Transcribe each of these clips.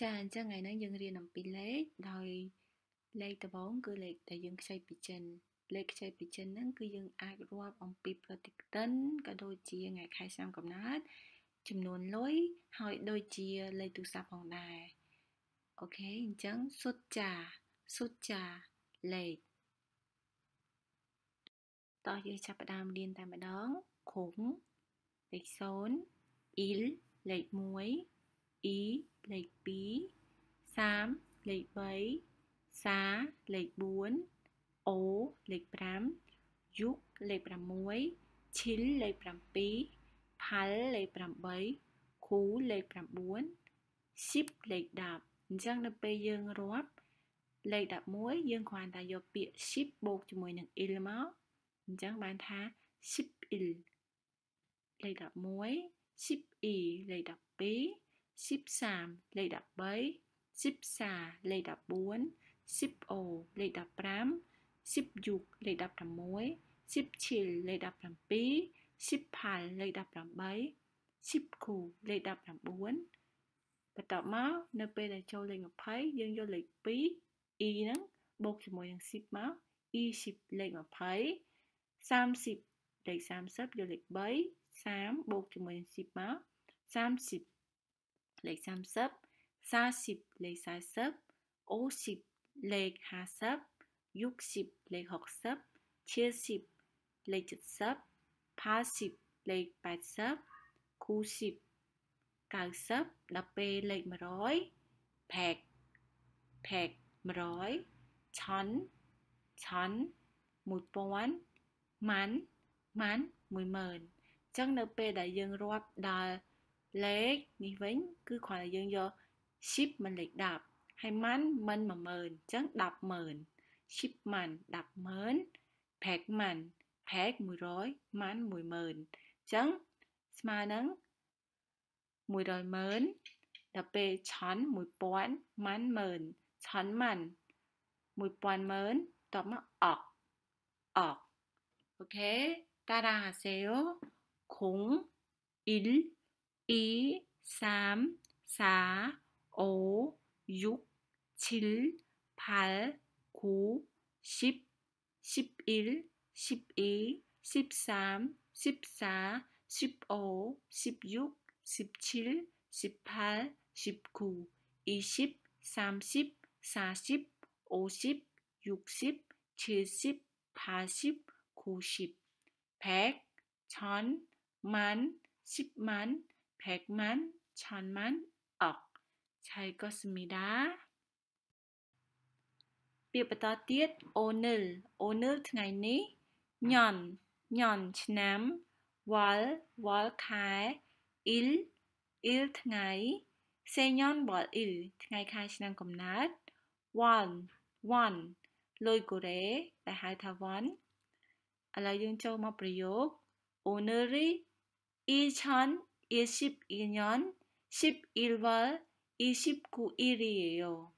ចាអញ្ចឹងថ្ងៃហ្នឹងយើងរៀនអំពីលេខដោយលេខដំបូងគឺលេខដែលយើងខ្ចីពីចិន លេខខ្ចីពីចិនហ្នឹងគឺយើងអាចរាប់អំពីប្រតិកិនក៏ដូចជាថ្ងៃខែឆ្នាំកំណើតចំនួនលុយហើយដូចជាលេខទូរស័ព្ទផងដែរអូខេអញ្ចឹងសុតចាសុតចាលេខតោះយើងចាប់ផ្ដើមរៀនតែម្ដងគុំលេខ0អ៊ីលលេខ1អ៊ីលេខ2សាមលេខ3សាលេខ4អូលេខ5យុគលេខ6ឈិលលេខ7ផាល់លេខ8គូលេខ9ស៊ីបលេខ10អញ្ចឹងនៅពេលយើងរាប់លេខ11យើងគ្រាន់តែយកពាក្យ ship បូកជាមួយនឹង il មកអញ្ចឹងបានថា ship il លេខ11 ship e លេខ12 13លេខ13 14លេខ14 10អូលេខ15 10យុគលេខ16 10ឈិលលេខ17 10ផាល់លេខ18 10គូលេខ19បន្ទាប់មកនៅពេលដែលចូលលេខ20យើងយកលេខ2 e ហ្នឹងបូកជាមួយនឹង10មក e 10លេខ20 30លេខ30យកលេខ3 3បូកជាមួយនឹង10មក30ลขสามสิบสาสิบเลขสามสิบโอสิบเลขห้าสิบยุคสิบเลขหกสิบเชื่สิบเลขเจ็ดสิบพาสิบเลขแปดสิบคูสิบเก้าสิบนับไปเลขมาร้อยแพกแพกมาร้อยชั้นชั้นหมุดป้วนมัน มันมือเมินจังนับไปได้ยังรับได้លេខនេះវិញគឺគ្រាន់តែយើងយក ship មិនលេខ10ហើយ man មិន10000អញ្ចឹង100,000 shipman 100,000 packman pack 100 man 100,000អញ្ចឹងស្មើនឹង100,000ដល់ពេលឆន់1000 man 10000ឆន់ man 1000,000តបមកអកអកអូខេតារាសេយោខុង il 1, 3, 4, 5, 6, 7, 8, 9, 10, 11, 12, 13, 14, 15, 16, 17, 18, 19, 20, 30, 40, 50, 60, 70, 80, 90, 100, 1000, 만, 10만, 100 만, 1000 만, 억잘껐습니 다. ពាក្យបន្តទៀតអូនិលអូនិលថ្ងៃនេះញ៉នញ៉នឆ្នាំវ៉លវ៉លខែអ៊ីលអ៊ីលថ្ងៃសេញ៉នវ៉លអ៊ីលថ្ងៃខែឆ្នាំកំណើតវ៉នវ៉នលុយកូរ៉េដែលហៅថាវ៉នឥឡូវយើងចូលមកប្រយោគអូនរីអ៊ីឆាន់2021년11월29일이에 요.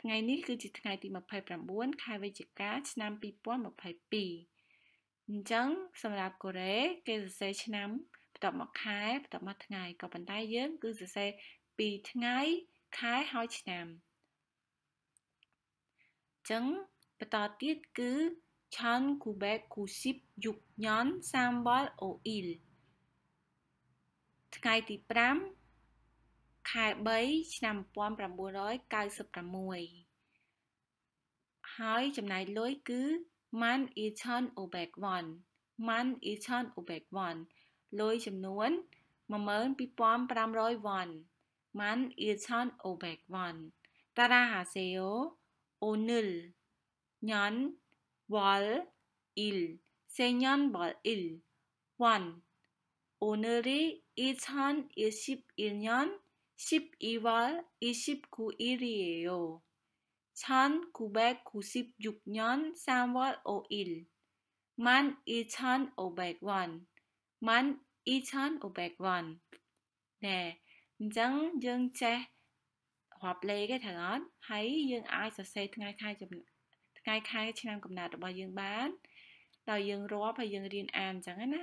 ថ្ងៃនេះគឺជាថ្ងៃទី29ខែវិច្ឆិកាឆ្នាំ2022អញ្ចឹងសម្រាប់កូរ៉េគេសរសេរឆ្នាំបន្ទាប់មកខែបន្ទាប់មកថ្ងៃក៏ប៉ុន្តែយើងគឺសរសេរពីថ្ងៃខែហើយឆ្នាំអញ្ចឹងបន្តទៀតគឺឆានគូបេគូស៊ីបយុកញ៉ាន់សាំបលអូអ៊ីលថ្ងៃទី5ខែ3ឆ្នាំ1996ហើយចំណាយលុយគឺ Man Echan Obek Won Man Echan Obek Won លុយចំនួន12500វ៉ុន Man Echan Obek Won តារាហាសេយោ Onul ញ៉ាន់ Wal Il សេញ៉ាន់ Wal Il 1오늘이1한21년12월29일이에 요. 1996년3월5 일. 만2,500 원. 만2,500 원. 네. អញ្ចឹងយើងចេះរាប់លេខទេទាំងអត់ហើយយើងអាចសរសេរថ្ងៃខែថ្ងៃខែឆ្នាំកំណើតរបស់យើងបានដោយយើងរាប់ហើយយើងរៀនអានអញ្ចឹងណា